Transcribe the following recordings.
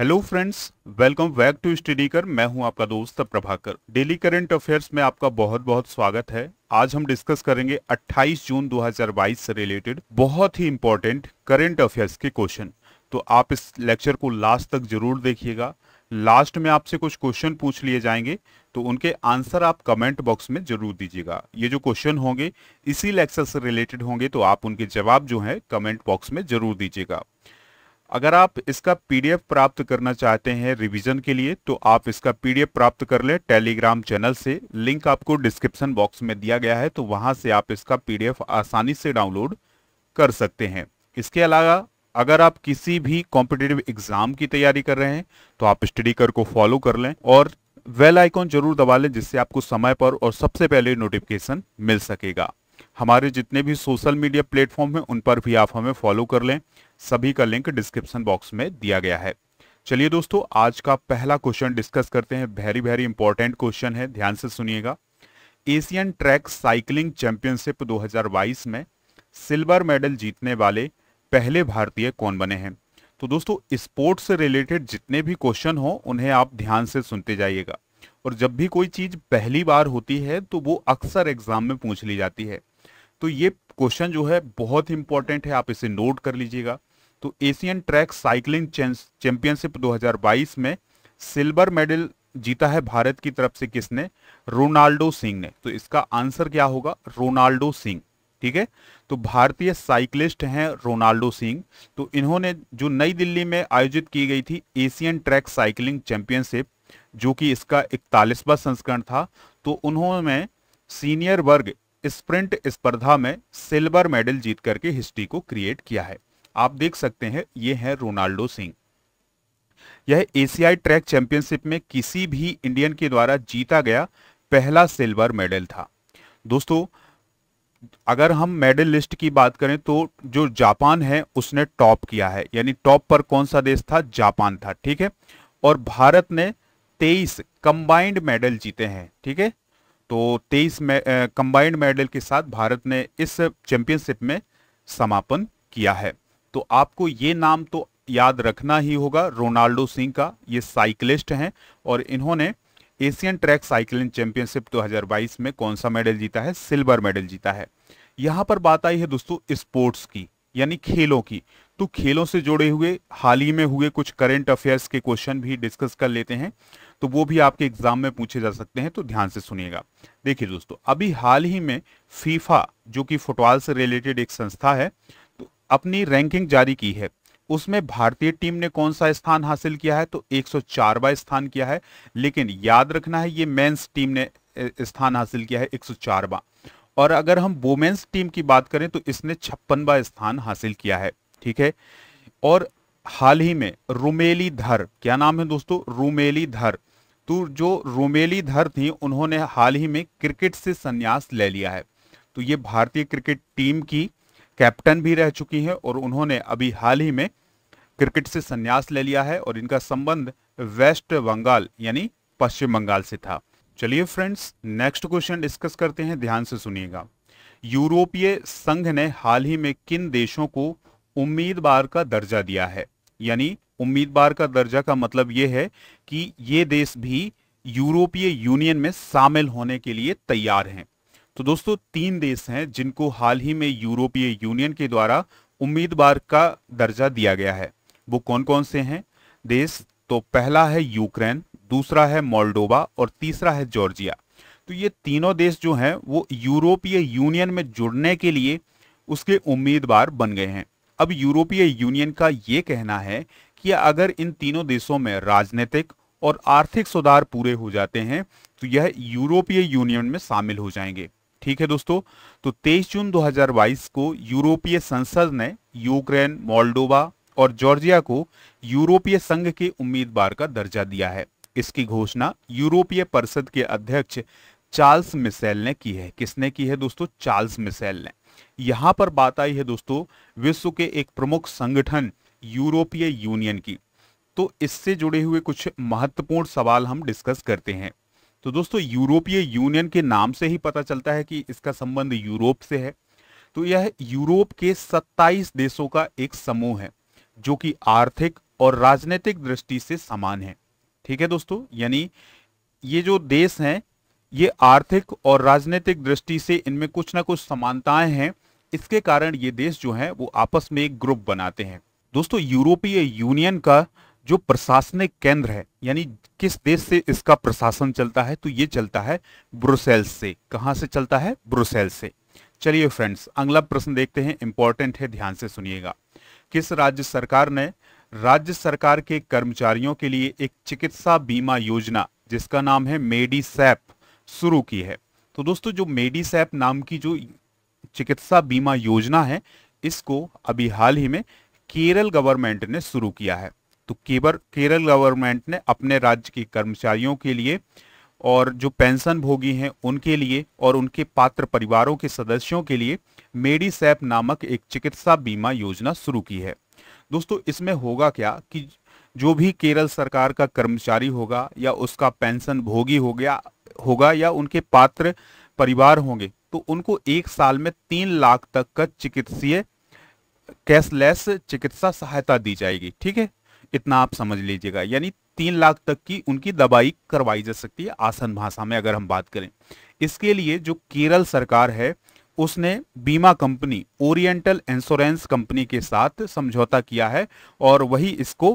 hello friends welcome back to study कर मैं हूं आपका दोस्त प्रभाकर डेली करंट अफेयर्स में आपका बहुत बहुत स्वागत है आज हम डिस्कस करेंगे 28 जून 2022 से रिलेटेड बहुत ही इंपॉर्टेंट करंट अफेयर्स के क्वेश्चन तो आप इस लेक्चर को लास्ट तक जरूर देखिएगा लास्ट में आपसे कुछ क्वेश्चन पूछ लिए जाएंगे तो उनके आंसर आप कमेंट बॉक्स में जरूर दीजिएगा ये जो क्वेश्चन होंगे इसी लेक्चर से रिलेटेड होंगे तो आप उनके जवाब जो है कमेंट बॉक्स में जरूर दीजिएगा अगर आप इसका पीडीएफ प्राप्त करना चाहते हैं रिवीजन के लिए तो आप इसका पीडीएफ प्राप्त कर ले टेलीग्राम चैनल से लिंक आपको डिस्क्रिप्शन बॉक्स में दिया गया है तो वहां से आप इसका पीडीएफ आसानी से डाउनलोड कर सकते हैं इसके अलावा अगर आप किसी भी कॉम्पिटेटिव एग्जाम की तैयारी कर रहे हैं तो आप स्टडी कर को फॉलो कर लें और वेल आइकॉन जरूर दबा लें जिससे आपको समय पर और सबसे पहले नोटिफिकेशन मिल सकेगा हमारे जितने भी सोशल मीडिया प्लेटफॉर्म हैं उन पर भी आप हमें फॉलो कर लें सभी का लिंक डिस्क्रिप्शन बॉक्स में दिया गया है चलिए दोस्तों आज का पहला क्वेश्चन डिस्कस करते हैं वेरी वेरी इंपॉर्टेंट क्वेश्चन है ध्यान से सुनिएगा एशियन ट्रैक साइकिलिंग चैंपियनशिप 2022 में सिल्वर मेडल जीतने वाले पहले भारतीय कौन बने हैं तो दोस्तों स्पोर्ट्स से रिलेटेड जितने भी क्वेश्चन हो उन्हें आप ध्यान से सुनते जाइएगा और जब भी कोई चीज पहली बार होती है तो वो अक्सर एग्जाम में पूछ ली जाती है तो ये क्वेश्चन जो है बहुत इंपॉर्टेंट है आप इसे नोट कर लीजिएगा तो एशियन ट्रैक साइकिलिंग चैंपियनशिप 2022 में सिल्वर मेडल जीता है भारत की तरफ से किसने रोनाल्डो सिंह ने तो इसका आंसर क्या होगा रोनाल्डो सिंह ठीक है तो भारतीय साइकिलिस्ट हैं रोनाल्डो सिंह तो इन्होंने जो नई दिल्ली में आयोजित की गई थी एशियन ट्रैक साइकिलिंग चैंपियनशिप जो कि इसका इकतालीसवा संस्करण था तो उन्होंने सीनियर वर्ग स्प्रिंट स्पर्धा में सिल्वर मेडल जीत करके हिस्ट्री को क्रिएट किया है आप देख सकते हैं ये है रोनाल्डो सिंह यह एशियाई ट्रैक चैंपियनशिप में किसी भी इंडियन के द्वारा जीता गया पहला सिल्वर मेडल था दोस्तों अगर हम मेडल लिस्ट की बात करें तो जो जापान है उसने टॉप किया है यानी टॉप पर कौन सा देश था जापान था ठीक है और भारत ने 23 कंबाइंड मेडल जीते हैं ठीक है तो 23 कंबाइंड मेडल के साथ भारत ने इस चैंपियनशिप में समापन किया है तो आपको ये नाम तो याद रखना ही होगा रोनाल्डो सिंह का ये साइकिलिस्ट हैं और इन्होंने एशियन ट्रैक साइकिलिंग चैंपियनशिप 2022 में कौन सा मेडल जीता है सिल्वर मेडल जीता है यहां पर बात आई है दोस्तों स्पोर्ट्स की यानी खेलों की तो खेलों से जुड़े हुए हाल ही में हुए कुछ करेंट अफेयर्स के क्वेश्चन भी डिस्कस कर लेते हैं तो वो भी आपके एग्जाम में पूछे जा सकते हैं तो ध्यान से सुनिएगा देखिए दोस्तों अभी हाल ही में फीफा जो कि फुटबॉल से रिलेटेड एक संस्था है अपनी रैंकिंग जारी की है उसमें भारतीय टीम ने कौन सा स्थान हासिल किया है तो 104वां स्थान किया है लेकिन याद रखना है ये मेंस टीम ने स्थान हासिल किया है 104वां और अगर हम वोमेन्स टीम की बात करें तो इसने छप्पनवा स्थान हासिल किया है ठीक है और हाल ही में रुमेली धर क्या नाम है दोस्तों रुमेली धर तो जो रुमेली धर थी उन्होंने हाल ही में क्रिकेट से संन्यास ले लिया है तो ये भारतीय क्रिकेट टीम की कैप्टन भी रह चुकी हैं और उन्होंने अभी हाल ही में क्रिकेट से संन्यास ले लिया है और इनका संबंध वेस्ट बंगाल यानी पश्चिम बंगाल से था चलिए फ्रेंड्स नेक्स्ट क्वेश्चन डिस्कस करते हैं ध्यान से सुनिएगा यूरोपीय संघ ने हाल ही में किन देशों को उम्मीदवार का दर्जा दिया है यानी उम्मीदवार का दर्जा का मतलब यह है कि ये देश भी यूरोपीय यूनियन में शामिल होने के लिए तैयार हैं तो दोस्तों तीन देश हैं जिनको हाल ही में यूरोपीय यूनियन के द्वारा उम्मीदवार का दर्जा दिया गया है वो कौन कौन से हैं देश तो पहला है यूक्रेन दूसरा है मोल्डोवा और तीसरा है जॉर्जिया तो ये तीनों देश जो हैं वो यूरोपीय यूनियन में जुड़ने के लिए उसके उम्मीदवार बन गए हैं अब यूरोपीय यूनियन का ये कहना है कि अगर इन तीनों देशों में राजनीतिक और आर्थिक सुधार पूरे हो जाते हैं तो यह यूरोपीय यूनियन में शामिल हो जाएंगे ठीक है दोस्तों तो 23 जून 2022 को यूरोपीय संसद ने यूक्रेन मोल्डोवा और जॉर्जिया को यूरोपीय संघ के उम्मीदवार का दर्जा दिया है इसकी घोषणा यूरोपीय परिषद के अध्यक्ष चार्ल्स मिसेल ने की है किसने की है दोस्तों चार्ल्स मिसेल ने यहां पर बात आई है दोस्तों विश्व के एक प्रमुख संगठन यूरोपीय यूनियन की तो इससे जुड़े हुए कुछ महत्वपूर्ण सवाल हम डिस्कस करते हैं तो दोस्तों यूरोपीय यूनियन के नाम से ही पता चलता है कि इसका संबंध यूरोप से है तो यह यूरोप के 27 देशों का एक समूह है जो कि आर्थिक और राजनीतिक दृष्टि से समान है ठीक है दोस्तों यानी ये जो देश हैं ये आर्थिक और राजनीतिक दृष्टि से इनमें कुछ ना कुछ समानताएं हैं इसके कारण ये देश जो है वो आपस में एक ग्रुप बनाते हैं दोस्तों यूरोपीय यूनियन का जो प्रशासनिक केंद्र है यानी किस देश से इसका प्रशासन चलता है तो ये चलता है ब्रुसेल्स से कहा से चलता है ब्रुसेल्स से चलिए फ्रेंड्स अगला प्रश्न देखते हैं इंपॉर्टेंट है ध्यान से सुनिएगा किस राज्य सरकार ने राज्य सरकार के कर्मचारियों के लिए एक चिकित्सा बीमा योजना जिसका नाम है मेडिसैप शुरू की है तो दोस्तों जो मेडिसैप नाम की जो चिकित्सा बीमा योजना है इसको अभी हाल ही में केरल गवर्नमेंट ने शुरू किया है तो केवल केरल गवर्नमेंट ने अपने राज्य के कर्मचारियों के लिए और जो पेंशन भोगी हैं उनके लिए और उनके पात्र परिवारों के सदस्यों के लिए मेडिसैप नामक एक चिकित्सा बीमा योजना शुरू की है दोस्तों इसमें होगा क्या कि जो भी केरल सरकार का कर्मचारी होगा या उसका पेंशन भोगी हो गया होगा या उनके पात्र परिवार होंगे तो उनको एक साल में तीन लाख तक का चिकित्सीय कैशलेस चिकित्सा सहायता दी जाएगी ठीक है इतना आप समझ लीजिएगा यानी तीन लाख तक की उनकी दवाई करवाई जा सकती है आसन भाषा में अगर हम बात करें इसके लिए जो केरल सरकार है उसने बीमा कंपनी ओरिएंटल इंश्योरेंस कंपनी के साथ समझौता किया है और वही इसको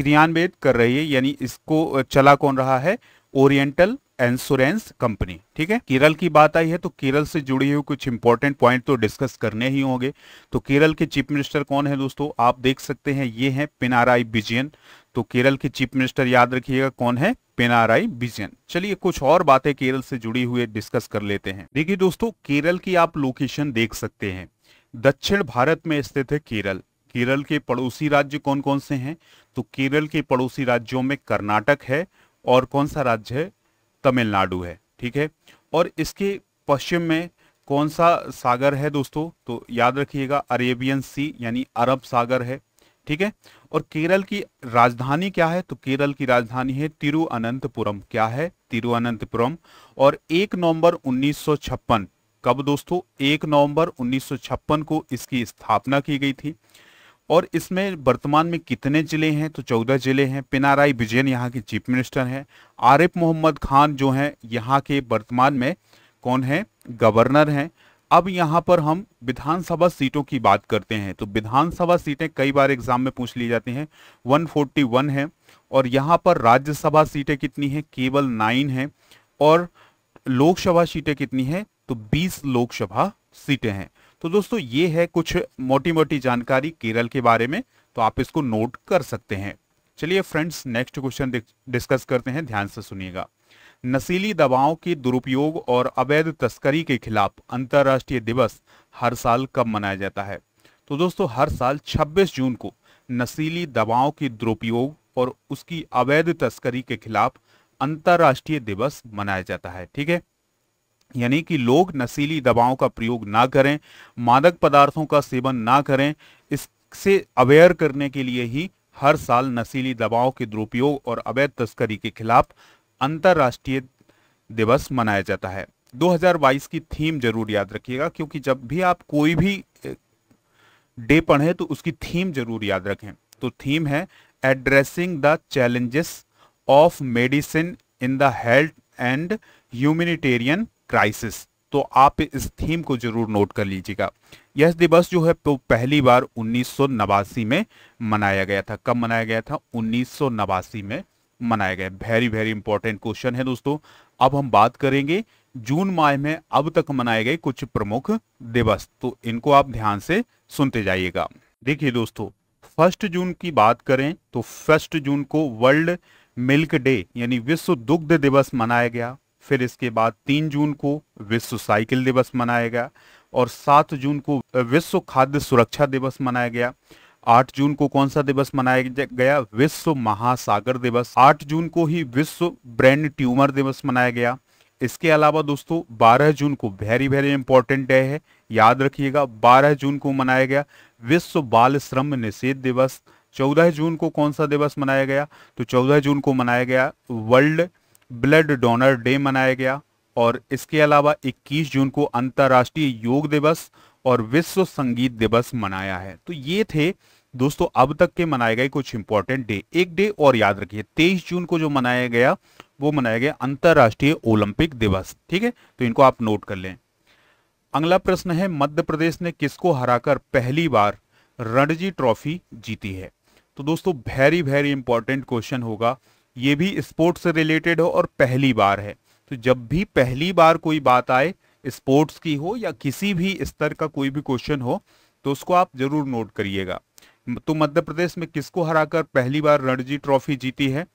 क्रियान्वित कर रही है यानी इसको चला कौन रहा है ओरिएंटल इंश्योरेंस कंपनी ठीक है केरल की बात आई है तो केरल से जुड़ी हुई कुछ इंपॉर्टेंट पॉइंट तो डिस्कस करने ही होंगे तो केरल के चीफ मिनिस्टर कौन है दोस्तों आप देख सकते हैं ये है पिनाराई बिजियन तो केरल के चीफ मिनिस्टर याद रखिएगा कौन है पेनाराई बिजन चलिए कुछ और बातें केरल से जुड़ी हुई डिस्कस कर लेते हैं देखिए दोस्तों केरल की आप लोकेशन देख सकते हैं दक्षिण भारत में स्थित है केरल केरल के पड़ोसी राज्य कौन कौन से हैं तो केरल के पड़ोसी राज्यों में कर्नाटक है और कौन सा राज्य है तमिलनाडु है ठीक है और इसके पश्चिम में कौन सा सागर है दोस्तों तो याद रखिएगा अरेबियन सी यानी अरब सागर है ठीक है और केरल की राजधानी क्या है तो केरल की राजधानी है तिरुअनंतपुरम क्या है तिरुअनंतपुरम और एक नवंबर 1956 कब दोस्तों एक नवंबर 1956 को इसकी स्थापना की गई थी और इसमें वर्तमान में कितने ज़िले हैं तो चौदह ज़िले हैं पिनाराई विजयन यहाँ के चीफ मिनिस्टर हैं आरिफ मोहम्मद खान जो हैं यहाँ के वर्तमान में कौन हैं गवर्नर हैं अब यहाँ पर हम विधानसभा सीटों की बात करते हैं तो विधानसभा सीटें कई बार एग्जाम में पूछ ली जाती हैं 141 है और यहाँ पर राज्यसभा सीटें कितनी हैं केवल नाइन हैं और लोकसभा सीटें कितनी हैं तो बीस लोकसभा सीटें हैं तो दोस्तों ये है कुछ मोटी मोटी जानकारी केरल के बारे में तो आप इसको नोट कर सकते हैं चलिए फ्रेंड्स नेक्स्ट क्वेश्चन डिस्कस करते हैं ध्यान से सुनिएगा नशीली दवाओं के दुरुपयोग और अवैध तस्करी के खिलाफ अंतर्राष्ट्रीय दिवस हर साल कब मनाया जाता है तो दोस्तों हर साल 26 जून को नशीली दवाओं के दुरुपयोग और उसकी अवैध तस्करी के खिलाफ अंतर्राष्ट्रीय दिवस मनाया जाता है ठीक है यानी कि लोग नशीली दवाओं का प्रयोग ना करें मादक पदार्थों का सेवन ना करें इससे अवेयर करने के लिए ही हर साल नशीली दवाओं के दुरुपयोग और अवैध तस्करी के खिलाफ अंतर्राष्ट्रीय दिवस मनाया जाता है 2022 की थीम जरूर याद रखिएगा क्योंकि जब भी आप कोई भी डे पढ़ें तो उसकी थीम जरूर याद रखें तो थीम है addressing the challenges of medicine in the health and humanitarian crisis तो आप इस थीम को जरूर नोट कर लीजिएगा यह दिवस जो है पहली बार उन्नीस में मनाया गया था कब मनाया गया था उन्नीस में मनाया गया वेरी वेरी इंपॉर्टेंट क्वेश्चन है दोस्तों अब हम बात करेंगे जून माह में अब तक मनाए गए कुछ प्रमुख दिवस तो इनको आप ध्यान से सुनते जाइएगा देखिए दोस्तों फर्स्ट जून की बात करें तो फर्स्ट जून को वर्ल्ड मिल्क डे यानी विश्व दुग्ध दिवस मनाया गया फिर इसके बाद तीन जून को विश्व साइकिल दिवस मनाया गया और सात जून को विश्व खाद्य सुरक्षा दिवस मनाया गया आठ जून को कौन सा दिवस मनाया गया विश्व महासागर दिवस आठ जून को ही विश्व ब्रेन ट्यूमर दिवस मनाया गया इसके अलावा दोस्तों बारह जून को वेरी वेरी इंपॉर्टेंट डे है याद रखिएगा बारह जून को मनाया गया विश्व बाल श्रम निषेध दिवस चौदह जून को कौन सा दिवस मनाया गया तो चौदह जून को मनाया गया वर्ल्ड ब्लड डोनर डे मनाया गया और इसके अलावा 21 जून को अंतर्राष्ट्रीय योग दिवस और विश्व संगीत दिवस मनाया है तो ये थे दोस्तों अब तक के मनाए गए कुछ इंपॉर्टेंट डे एक डे और याद रखिए 23 जून को जो मनाया गया वो मनाया गया अंतर्राष्ट्रीय ओलंपिक दिवस ठीक है तो इनको आप नोट कर लें अगला प्रश्न है मध्य प्रदेश ने किसको हराकर पहली बार रणजी ट्रॉफी जीती है तो दोस्तों वेरी वेरी इंपॉर्टेंट क्वेश्चन होगा ये भी स्पोर्ट्स से रिलेटेड हो और पहली बार है तो जब भी पहली बार कोई बात आए स्पोर्ट्स की हो या किसी भी स्तर का कोई भी क्वेश्चन हो तो उसको आप जरूर नोट करिएगा तो मध्य प्रदेश में किसको हराकर पहली बार रणजी ट्रॉफी जीती है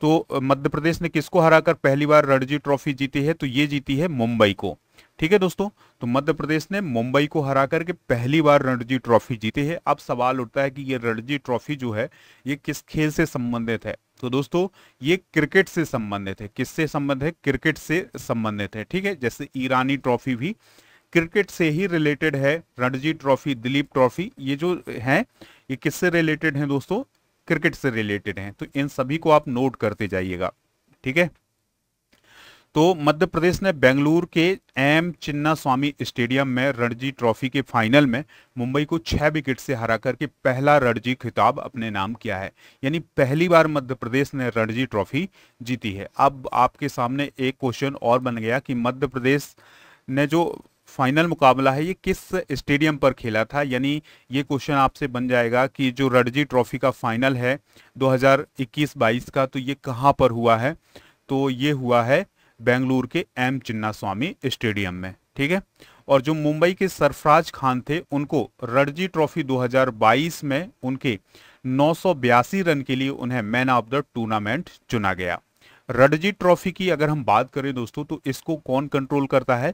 तो मध्य प्रदेश ने किसको हराकर पहली बार रणजी ट्रॉफी जीती है तो ये जीती है मुंबई को ठीक है दोस्तों तो मध्य प्रदेश ने मुंबई को हरा करके पहली बार रणजी ट्रॉफी जीती है अब सवाल उठता है कि ये रणजी ट्रॉफी जो है ये किस खेल से संबंधित है तो दोस्तों ये क्रिकेट से संबंधित है किससे संबंध है क्रिकेट से संबंधित है ठीक है जैसे ईरानी ट्रॉफी भी क्रिकेट से ही रिलेटेड है रणजी ट्रॉफी दिलीप ट्रॉफी ये जो है ये किससे रिलेटेड है दोस्तों क्रिकेट से रिलेटेड है तो इन सभी को आप नोट करते जाइएगा ठीक है तो मध्य प्रदेश ने बेंगलुरु के एम चिन्ना स्वामी स्टेडियम में रणजी ट्रॉफी के फाइनल में मुंबई को छह विकेट से हरा करके पहला रणजी खिताब अपने नाम किया है यानी पहली बार मध्य प्रदेश ने रणजी ट्रॉफी जीती है अब आपके सामने एक क्वेश्चन और बन गया कि मध्य प्रदेश ने जो फाइनल मुकाबला है ये किस स्टेडियम पर खेला था यानी ये क्वेश्चन आपसे बन जाएगा कि जो रणजी ट्रॉफी का फाइनल है 2021-22 का तो ये कहाँ पर हुआ है तो ये हुआ है बेंगलुरु के एम चिन्ना स्वामी स्टेडियम में ठीक है और जो मुंबई के सरफराज खान थे उनको रणजी ट्रॉफी 2022 में उनके नौ रन के लिए उन्हें मैन ऑफ द टूर्नामेंट चुना गया रणजी ट्रॉफी की अगर हम बात करें दोस्तों तो इसको कौन कंट्रोल करता है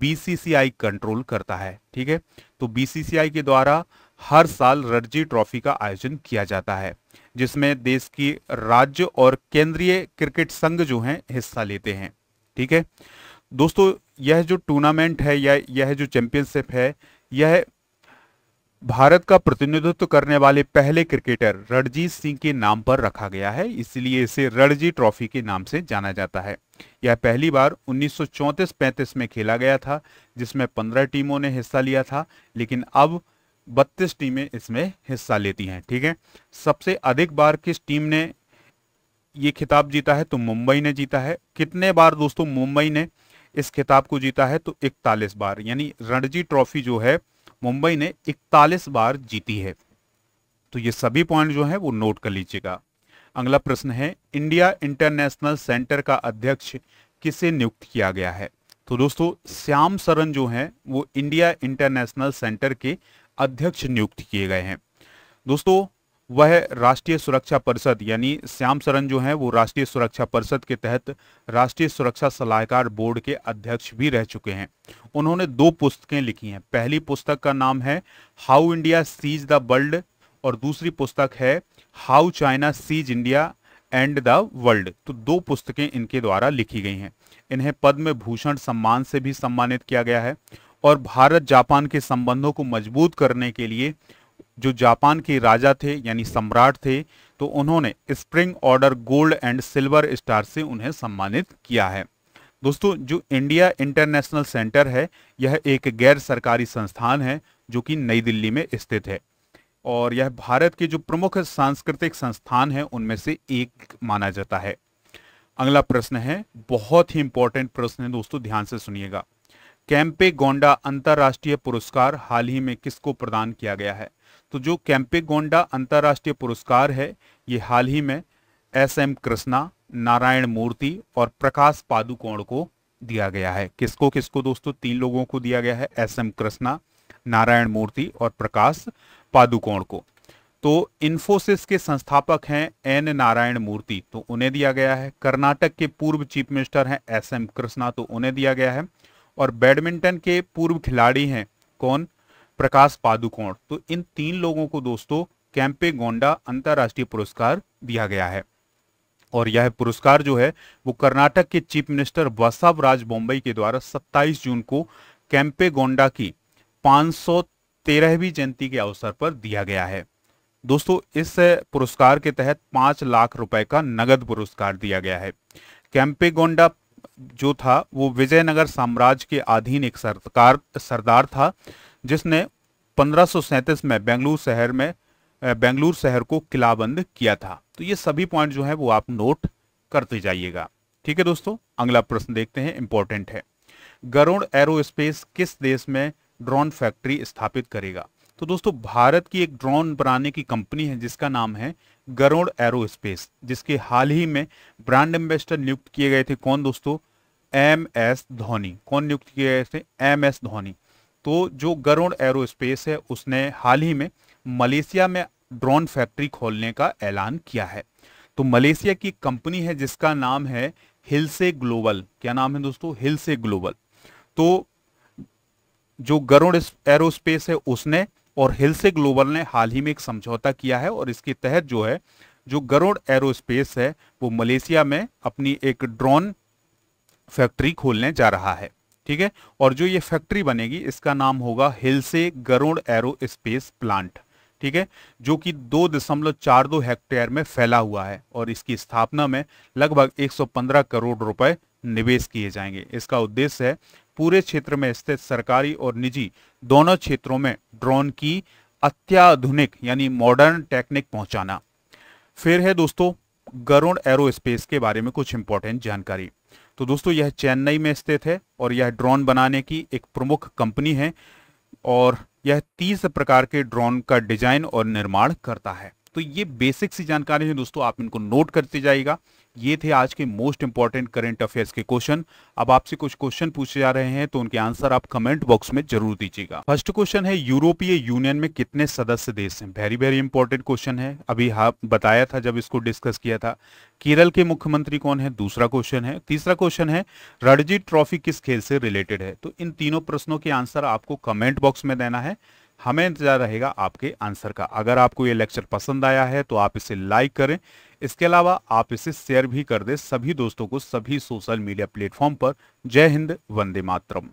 बीसीसीआई कंट्रोल करता है ठीक है तो बीसीसीआई के द्वारा हर साल रणजी ट्रॉफी का आयोजन किया जाता है जिसमें देश की राज्य और केंद्रीय क्रिकेट संघ जो हैं हिस्सा लेते हैं ठीक है दोस्तों यह जो टूर्नामेंट है या यह जो चैंपियनशिप है यह भारत का प्रतिनिधित्व करने वाले पहले क्रिकेटर रणजीत सिंह के नाम पर रखा गया है इसलिए इसे रणजी ट्रॉफी के नाम से जाना जाता है यह पहली बार 1934-35 में खेला गया था जिसमें 15 टीमों ने हिस्सा लिया था लेकिन अब 32 टीमें इसमें हिस्सा लेती हैं ठीक है सबसे अधिक बार किस टीम ने ये खिताब जीता है तो मुंबई ने जीता है कितने बार दोस्तों मुंबई ने इस खिताब को जीता है तो इकतालीस बार यानी रणजी ट्रॉफी जो है मुंबई ने इकतालीस बार जीती है तो ये सभी पॉइंट जो है वो नोट कर लीजिएगा अगला प्रश्न है इंडिया इंटरनेशनल सेंटर का अध्यक्ष किसे नियुक्त किया गया है तो दोस्तों श्याम सरन जो है वो इंडिया इंटरनेशनल सेंटर के अध्यक्ष नियुक्त किए गए हैं दोस्तों वह राष्ट्रीय सुरक्षा परिषद यानी श्याम सरन जो हैं वो राष्ट्रीय सुरक्षा परिषद के तहत राष्ट्रीय सुरक्षा सलाहकार बोर्ड के अध्यक्ष भी रह चुके हैं उन्होंने दो पुस्तकें लिखी हैं पहली पुस्तक का नाम है how India sees the world और दूसरी पुस्तक है how China sees India and the world तो दो पुस्तकें इनके द्वारा लिखी गई हैं इन्हें पद्म भूषण सम्मान से भी सम्मानित किया गया है और भारत जापान के संबंधों को मजबूत करने के लिए जो जापान के राजा थे यानी सम्राट थे तो उन्होंने spring order gold and silver star से उन्हें सम्मानित किया है दोस्तों जो इंडिया इंटरनेशनल सेंटर है यह एक गैर सरकारी संस्थान है जो कि नई दिल्ली में स्थित है और यह भारत के जो प्रमुख सांस्कृतिक संस्थान है उनमें से एक माना जाता है अगला प्रश्न है बहुत ही इंपॉर्टेंट प्रश्न है दोस्तों ध्यान से सुनिएगा कैंपे गोंडा अंतर्राष्ट्रीय पुरस्कार हाल ही में किसको प्रदान किया गया है तो जो कैंपेगोंडा अंतर्राष्ट्रीय पुरस्कार है ये हाल ही में एस एम कृष्णा नारायण मूर्ति और प्रकाश पादुकोण को दिया गया है किसको किसको दोस्तों तीन लोगों को दिया गया है एस एम कृष्णा नारायण मूर्ति और प्रकाश पादुकोण को तो इन्फोसिस के संस्थापक हैं एन नारायण मूर्ति तो उन्हें दिया गया है कर्नाटक के पूर्व चीफ मिनिस्टर हैं एस एम कृष्णा तो उन्हें दिया गया है और बैडमिंटन के पूर्व खिलाड़ी हैं कौन प्रकाश पादुकोण तो इन तीन लोगों को दोस्तों कैंपे गोंडा अंतर्राष्ट्रीय पुरस्कार दिया गया है और यह पुरस्कार जो है वो कर्नाटक के chief minister Basavaraj Bommai के द्वारा 27 जून को कैंपे गोंडा की 513वीं जयंती के अवसर पर दिया गया है दोस्तों इस पुरस्कार के तहत पांच लाख रुपए का नगद पुरस्कार दिया गया है कैंपे गोंडा जो था वो विजयनगर साम्राज्य के अधीन एक सरकार सरदार था जिसने पंद्रह में बेंगलुरु शहर में बेंगलुरु शहर को किलाबंद किया था तो ये सभी पॉइंट जो है वो आप नोट करते जाइएगा ठीक है दोस्तों अगला प्रश्न देखते हैं इंपॉर्टेंट है गरुण एरोस्पेस किस देश में ड्रोन फैक्ट्री स्थापित करेगा तो दोस्तों भारत की एक ड्रोन बनाने की कंपनी है जिसका नाम है गरुण एरोस्पेस जिसके हाल ही में ब्रांड एम्बेसडर नियुक्त किए गए थे कौन दोस्तों एम एस धोनी कौन नियुक्त किए गए थे एम एस धोनी तो जो गरुण एरोस्पेस है उसने हाल ही में मलेशिया में ड्रोन फैक्ट्री खोलने का ऐलान किया है तो मलेशिया की कंपनी है जिसका नाम है हिलसे ग्लोबल क्या नाम है दोस्तों हिलसे ग्लोबल तो जो गरुण एरोस्पेस है उसने और हिलसे ग्लोबल ने हाल ही में एक समझौता किया है और इसके तहत जो है जो गरुड़ एरोस्पेस है वो मलेशिया में अपनी एक ड्रोन फैक्ट्री खोलने जा रहा है ठीक है और जो ये फैक्ट्री बनेगी इसका नाम होगा हिलसे गरुड़ एरो स्पेस प्लांट ठीक है जो कि दो दशमलव चार दो हेक्टेयर में फैला हुआ है और इसकी स्थापना में लगभग 115 करोड़ रुपए निवेश किए जाएंगे इसका उद्देश्य है पूरे क्षेत्र में स्थित सरकारी और निजी दोनों क्षेत्रों में ड्रोन की अत्याधुनिक यानी मॉडर्न टेक्निक पहुंचाना फिर है दोस्तों गरुण एरोस्पेस के बारे में कुछ इंपॉर्टेंट जानकारी तो दोस्तों यह चेन्नई में स्थित है और यह ड्रोन बनाने की एक प्रमुख कंपनी है और यह तीस प्रकार के ड्रोन का डिजाइन और निर्माण करता है तो ये बेसिक सी जानकारी है दोस्तों आप इनको नोट करते जाइएगा ये थे आज के मोस्ट इंपॉर्टेंट करेंट अफेयर्स के क्वेश्चन अब आपसे कुछ क्वेश्चन पूछे जा रहे हैं तो उनके आंसर आप कमेंट बॉक्स में जरूर दीजिएगा फर्स्ट क्वेश्चन है यूरोपीय यूनियन में कितने सदस्य देश हैं वेरी वेरी इंपॉर्टेंट क्वेश्चन है अभी हाँ बताया था जब इसको डिस्कस किया था केरल के मुख्यमंत्री कौन है दूसरा क्वेश्चन है तीसरा क्वेश्चन है रणजी ट्रॉफी किस खेल से रिलेटेड है तो इन तीनों प्रश्नों के आंसर आपको कमेंट बॉक्स में देना है हमें इंतजार रहेगा आपके आंसर का अगर आपको ये लेक्चर पसंद आया है तो आप इसे लाइक करें इसके अलावा आप इसे शेयर भी कर दें सभी दोस्तों को सभी सोशल मीडिया प्लेटफॉर्म पर जय हिंद वंदे मातरम